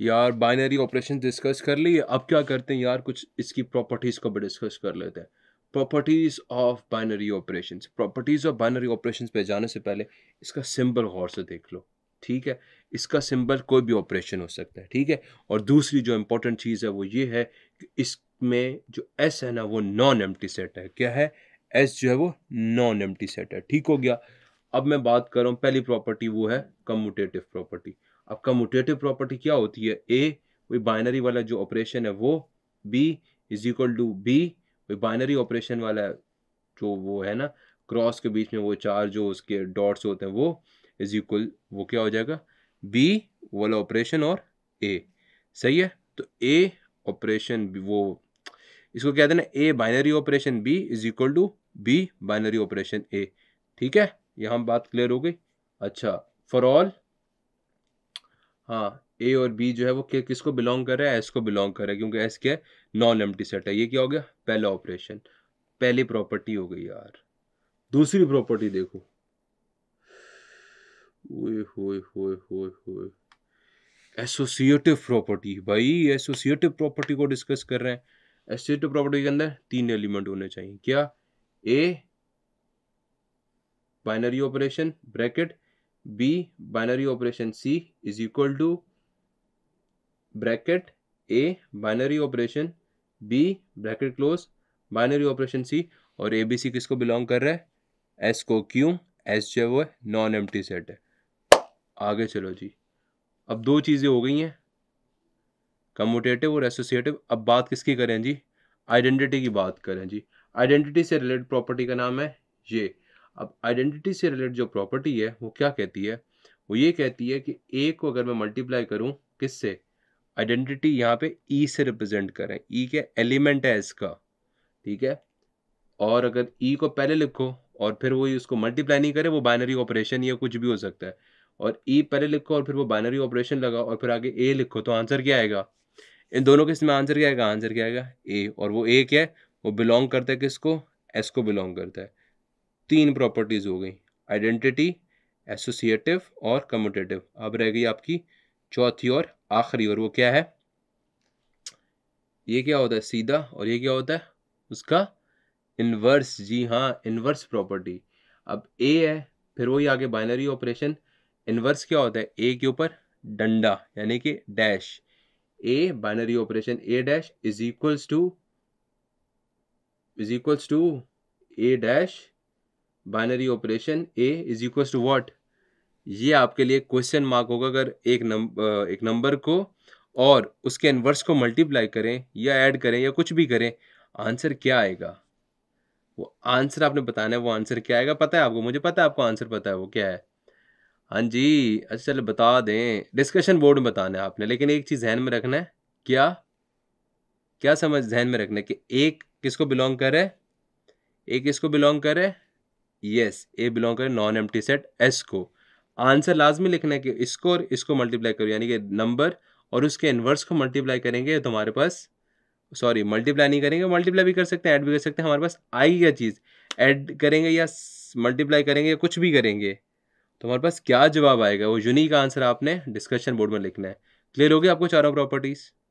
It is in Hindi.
यार बाइनरी ऑपरेशन डिस्कस कर लिए अब क्या करते हैं यार कुछ इसकी प्रॉपर्टीज़ को भी डिस्कस कर लेते हैं properties of binary operation properties of binary operation पे जाने से पहले इसका सिंबल गौर से देख लो ठीक है इसका सिंबल कोई भी ऑपरेशन हो सकता है ठीक है और दूसरी जो इम्पोर्टेंट चीज़ है वो ये है कि इसमें जो एस है ना वो नॉन एम सेट है क्या है एस जो है वो नॉन एम सेट है ठीक हो गया अब मैं बात कर रहा हूँ पहली प्रॉपर्टी वो है कम्यूटेटिव प्रॉपर्टी आपका म्यूटेटिव प्रॉपर्टी क्या होती है ए वही बाइनरी वाला जो ऑपरेशन है वो B is equal to B वही बाइनरी ऑपरेशन वाला जो वो है ना क्रॉस के बीच में वो चार जो उसके डॉट्स होते हैं वो इज इक्वल वो क्या हो जाएगा बी वाला ऑपरेशन और ए सही है तो ए ऑपरेशन वो इसको कहते हैं ना A binary operation B is equal to B binary operation A ठीक है यहाँ बात क्लियर हो गई अच्छा फॉर ऑल हाँ ए और बी जो है वो किसको बिलोंग कर रहा है एस को बिलोंग कर रहा है क्योंकि एस क्या है नॉन एम्प्टी सेट है ये क्या हो गया पहला ऑपरेशन पहली प्रॉपर्टी हो गई यार दूसरी प्रॉपर्टी देखो एसोसिएटिव प्रॉपर्टी भाई एसोसिएटिव प्रॉपर्टी को डिस्कस कर रहे हैं एसोसिएटिव प्रॉपर्टी के अंदर तीन एलिमेंट होने चाहिए क्या A binary operation bracket B binary operation C is equal to bracket A binary operation B bracket close binary operation C और ए बी सी किसको बिलोंग कर रहा है एस को क्यों एस जो है वो नॉन एम सेट है आगे चलो जी अब दो चीज़ें हो गई हैं कम्यूटेटिव और एसोसिएटिव अब बात किसकी करें जी आइडेंटिटी की बात करें जी आइडेंटिटी से रिलेटेड प्रॉपर्टी का नाम है ये अब आइडेंटिटी से रिलेटेड जो प्रॉपर्टी है वो क्या कहती है वो ये कहती है कि ए को अगर मैं मल्टीप्लाई करूँ किस से आइडेंटिटी यहाँ पे ई e से रिप्रेजेंट करें ई e क्या एलिमेंट है इसका ठीक है और अगर ई e को पहले लिखो और फिर वो उसको मल्टीप्लाई नहीं करे वो बाइनरी ऑपरेशन या कुछ भी हो सकता है और ई e पहले लिखो और फिर वो बाइनरी ऑपरेशन लगाओ और फिर आगे ए लिखो तो आंसर क्या आएगा इन दोनों के इसमें आंसर क्या आएगा आंसर क्या आएगा ए और वो ए क्या है वो बिलोंग करता है किसको एस को बिलोंग करता है तीन प्रॉपर्टीज़ हो गई आइडेंटिटी एसोसिएटिव और कम्यूटेटिव अब रह गई आपकी चौथी और आखिरी और वो क्या है ये क्या होता है सीधा और ये क्या होता है उसका इनवर्स जी हाँ इनवर्स प्रॉपर्टी अब ए है फिर वही आगे बाइनरी ऑपरेशन इनवर्स क्या होता है ए के ऊपर डंडा यानी कि dash A binary operation A dash is equals to is equals to A dash binary operation A is equal to what ये आपके लिए क्वेश्चन मार्क होगा अगर एक नंबर एक नंबर को और उसके इनवर्स को मल्टीप्लाई करें या ऐड करें या कुछ भी करें आंसर क्या आएगा वो आंसर आपने बताना है वो आंसर क्या आएगा पता है आपको मुझे पता है आपको आंसर पता है वो क्या है हाँ जी अच्छा चलो बता दें डिस्कशन बोर्ड में बताना है आपने लेकिन एक चीज़ जहन में रखना है क्या क्या समझ जहन में रखना है कि एक किसको बिलोंग करे एक किसको बिलोंग करे यस ए बिलोंग करे नॉन एम सेट एस को आंसर लाजमी लिखना है कि इसको और इसको मल्टीप्लाई करो यानी कि नंबर और उसके इन्वर्स को मल्टीप्लाई करेंगे तो हमारे पास सॉरी मल्टीप्लाई नहीं करेंगे मल्टीप्लाई भी कर सकते हैं ऐड भी कर सकते हैं हमारे पास आई क्या चीज़ ऐड करेंगे या मल्टीप्लाई करेंगे या कुछ भी करेंगे तो हमारे पास क्या जवाब आएगा वो यूनिक आंसर आपने डिस्कशन बोर्ड में लिखना है क्लियर हो गया आपको चारों प्रॉपर्टीज़